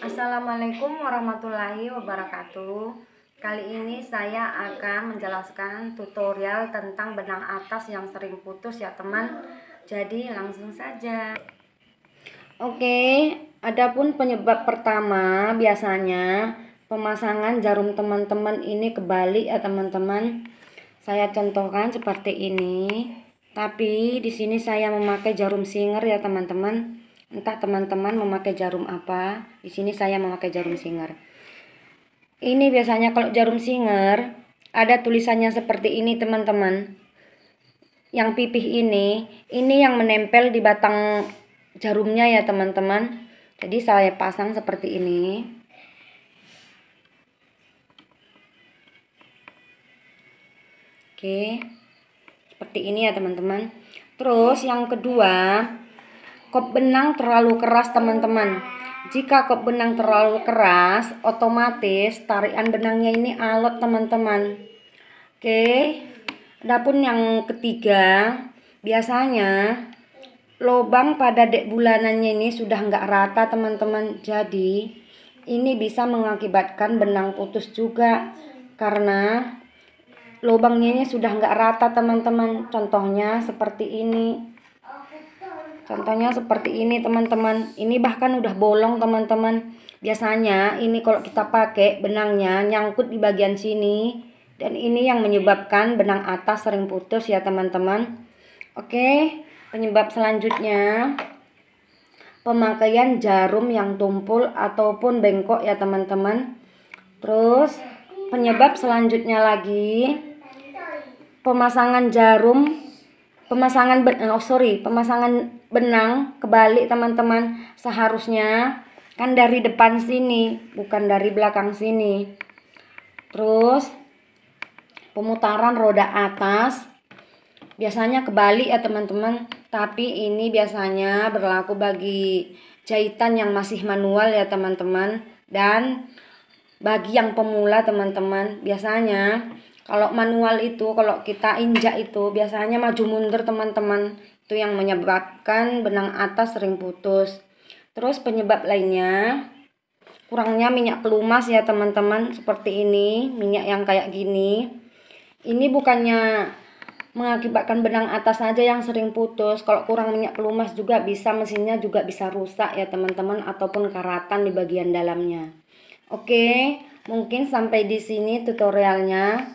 Assalamualaikum warahmatullahi wabarakatuh Kali ini saya akan menjelaskan tutorial tentang benang atas yang sering putus ya teman Jadi langsung saja Oke, adapun penyebab pertama biasanya pemasangan jarum teman-teman ini kebalik ya teman-teman Saya contohkan seperti ini Tapi di sini saya memakai jarum singer ya teman-teman entah teman-teman memakai jarum apa di sini saya memakai jarum singer ini biasanya kalau jarum singer ada tulisannya seperti ini teman-teman yang pipih ini ini yang menempel di batang jarumnya ya teman-teman jadi saya pasang seperti ini oke seperti ini ya teman-teman terus yang kedua Kop benang terlalu keras teman-teman. Jika kop benang terlalu keras, otomatis tarian benangnya ini alot teman-teman. Oke. Adapun yang ketiga, biasanya lubang pada dek bulanannya ini sudah nggak rata teman-teman. Jadi ini bisa mengakibatkan benang putus juga karena lubangnya sudah nggak rata teman-teman. Contohnya seperti ini. Contohnya seperti ini teman-teman. Ini bahkan udah bolong teman-teman. Biasanya ini kalau kita pakai benangnya nyangkut di bagian sini. Dan ini yang menyebabkan benang atas sering putus ya teman-teman. Oke, penyebab selanjutnya pemakaian jarum yang tumpul ataupun bengkok ya teman-teman. Terus penyebab selanjutnya lagi pemasangan jarum pemasangan benang oh sorry pemasangan benang kebalik teman-teman seharusnya kan dari depan sini bukan dari belakang sini terus pemutaran roda atas biasanya kebalik ya teman-teman tapi ini biasanya berlaku bagi jahitan yang masih manual ya teman-teman dan bagi yang pemula teman-teman biasanya kalau manual itu, kalau kita injak itu biasanya maju mundur teman-teman. Itu yang menyebabkan benang atas sering putus. Terus penyebab lainnya kurangnya minyak pelumas ya teman-teman seperti ini minyak yang kayak gini ini bukannya mengakibatkan benang atas saja yang sering putus kalau kurang minyak pelumas juga bisa mesinnya juga bisa rusak ya teman-teman ataupun karatan di bagian dalamnya oke mungkin sampai di sini tutorialnya